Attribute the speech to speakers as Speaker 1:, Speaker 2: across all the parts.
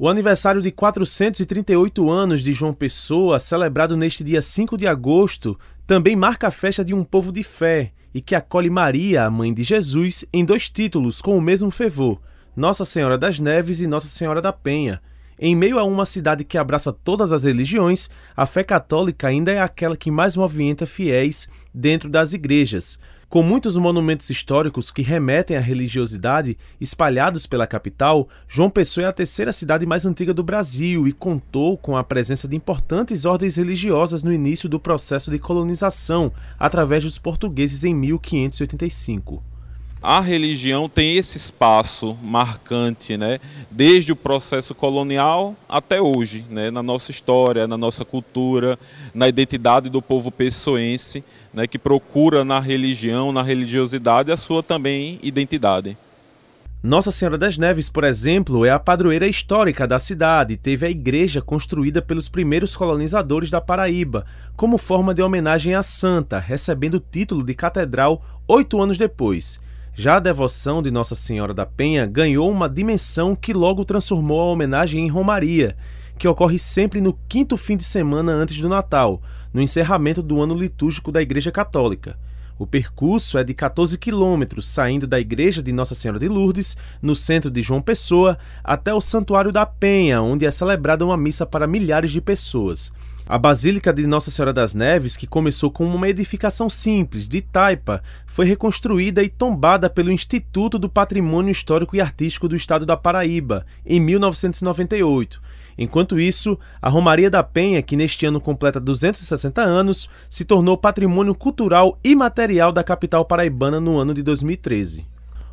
Speaker 1: O aniversário de 438 anos de João Pessoa, celebrado neste dia 5 de agosto, também marca a festa de um povo de fé e que acolhe Maria, a mãe de Jesus, em dois títulos com o mesmo fervor: Nossa Senhora das Neves e Nossa Senhora da Penha. Em meio a uma cidade que abraça todas as religiões, a fé católica ainda é aquela que mais movimenta fiéis dentro das igrejas. Com muitos monumentos históricos que remetem à religiosidade espalhados pela capital, João Pessoa é a terceira cidade mais antiga do Brasil e contou com a presença de importantes ordens religiosas no início do processo de colonização através dos portugueses em 1585
Speaker 2: a religião tem esse espaço marcante, né? desde o processo colonial até hoje, né? na nossa história, na nossa cultura, na identidade do povo pessoense, né? que procura na religião, na religiosidade, a sua também identidade. Nossa Senhora das Neves, por exemplo, é a padroeira
Speaker 1: histórica da cidade e teve a igreja construída pelos primeiros colonizadores da Paraíba, como forma de homenagem à santa, recebendo o título de catedral oito anos depois. Já a devoção de Nossa Senhora da Penha ganhou uma dimensão que logo transformou a homenagem em Romaria, que ocorre sempre no quinto fim de semana antes do Natal, no encerramento do ano litúrgico da Igreja Católica. O percurso é de 14 quilômetros, saindo da igreja de Nossa Senhora de Lourdes, no centro de João Pessoa, até o Santuário da Penha, onde é celebrada uma missa para milhares de pessoas. A Basílica de Nossa Senhora das Neves, que começou como uma edificação simples, de taipa, foi reconstruída e tombada pelo Instituto do Patrimônio Histórico e Artístico do Estado da Paraíba, em 1998. Enquanto isso, a Romaria da Penha, que neste ano completa 260 anos, se tornou patrimônio cultural e material da capital paraibana no ano de 2013.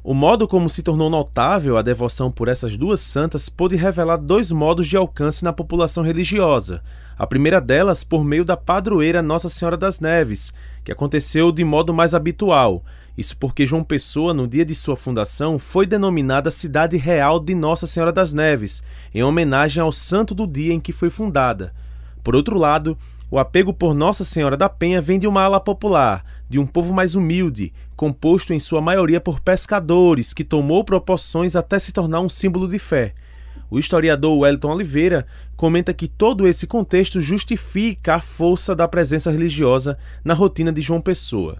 Speaker 1: O modo como se tornou notável a devoção por essas duas santas pôde revelar dois modos de alcance na população religiosa. A primeira delas por meio da padroeira Nossa Senhora das Neves, que aconteceu de modo mais habitual. Isso porque João Pessoa, no dia de sua fundação, foi denominada Cidade Real de Nossa Senhora das Neves, em homenagem ao santo do dia em que foi fundada. Por outro lado, o apego por Nossa Senhora da Penha vem de uma ala popular, de um povo mais humilde, composto em sua maioria por pescadores, que tomou proporções até se tornar um símbolo de fé. O historiador Wellington Oliveira comenta que todo esse contexto justifica a força da presença religiosa na rotina de João Pessoa.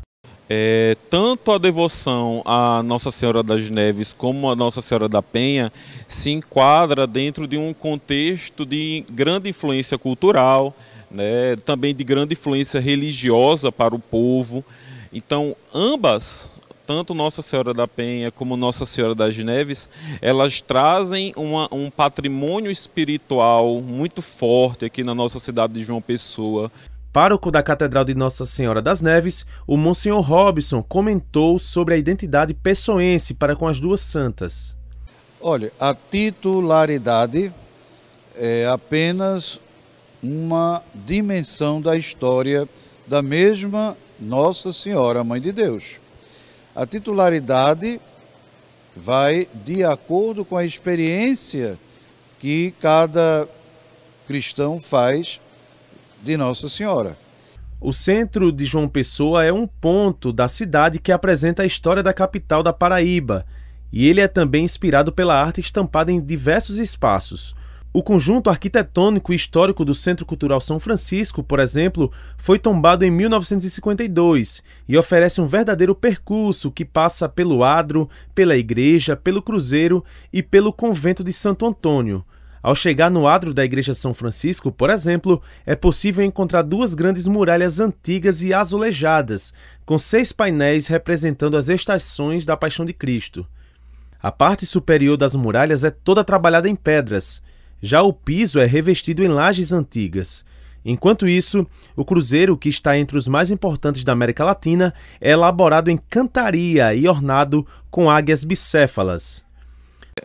Speaker 2: É, tanto a devoção à Nossa Senhora das Neves como a Nossa Senhora da Penha se enquadra dentro de um contexto de grande influência cultural, né, também de grande influência religiosa para o povo. Então, ambas, tanto Nossa Senhora da Penha como Nossa Senhora das Neves, elas trazem uma, um patrimônio espiritual muito forte aqui na nossa cidade de João Pessoa. Pároco
Speaker 1: da Catedral de Nossa Senhora das Neves, o Monsenhor Robson comentou sobre a identidade pessoense para com as duas santas. Olha, a titularidade é apenas uma dimensão da história da mesma Nossa Senhora, Mãe de Deus. A titularidade vai de acordo com a experiência que cada cristão faz de Nossa Senhora. O centro de João Pessoa é um ponto da cidade que apresenta a história da capital da Paraíba, e ele é também inspirado pela arte estampada em diversos espaços. O conjunto arquitetônico e histórico do Centro Cultural São Francisco, por exemplo, foi tombado em 1952 e oferece um verdadeiro percurso que passa pelo adro, pela igreja, pelo cruzeiro e pelo convento de Santo Antônio. Ao chegar no adro da Igreja São Francisco, por exemplo, é possível encontrar duas grandes muralhas antigas e azulejadas, com seis painéis representando as estações da Paixão de Cristo. A parte superior das muralhas é toda trabalhada em pedras, já o piso é revestido em lajes antigas. Enquanto isso, o cruzeiro, que está entre os mais importantes da América Latina, é elaborado em cantaria e ornado
Speaker 2: com águias bicéfalas.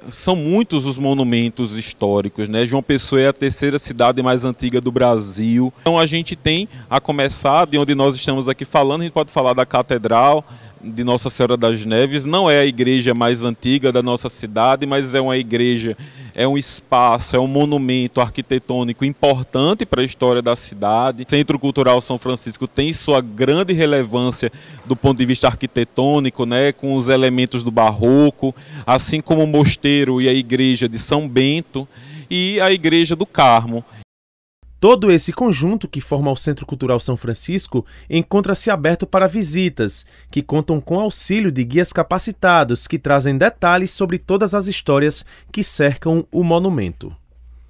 Speaker 2: São muitos os monumentos históricos, né? João Pessoa é a terceira cidade mais antiga do Brasil. Então a gente tem, a começar de onde nós estamos aqui falando, a gente pode falar da Catedral, de Nossa Senhora das Neves. Não é a igreja mais antiga da nossa cidade, mas é uma igreja, é um espaço, é um monumento arquitetônico importante para a história da cidade. O Centro Cultural São Francisco tem sua grande relevância do ponto de vista arquitetônico, né, com os elementos do barroco, assim como o mosteiro e a igreja de São Bento e a igreja do Carmo. Todo esse conjunto que forma o Centro Cultural São
Speaker 1: Francisco encontra-se aberto para visitas, que contam com auxílio de guias capacitados que trazem detalhes sobre todas as histórias que cercam o monumento.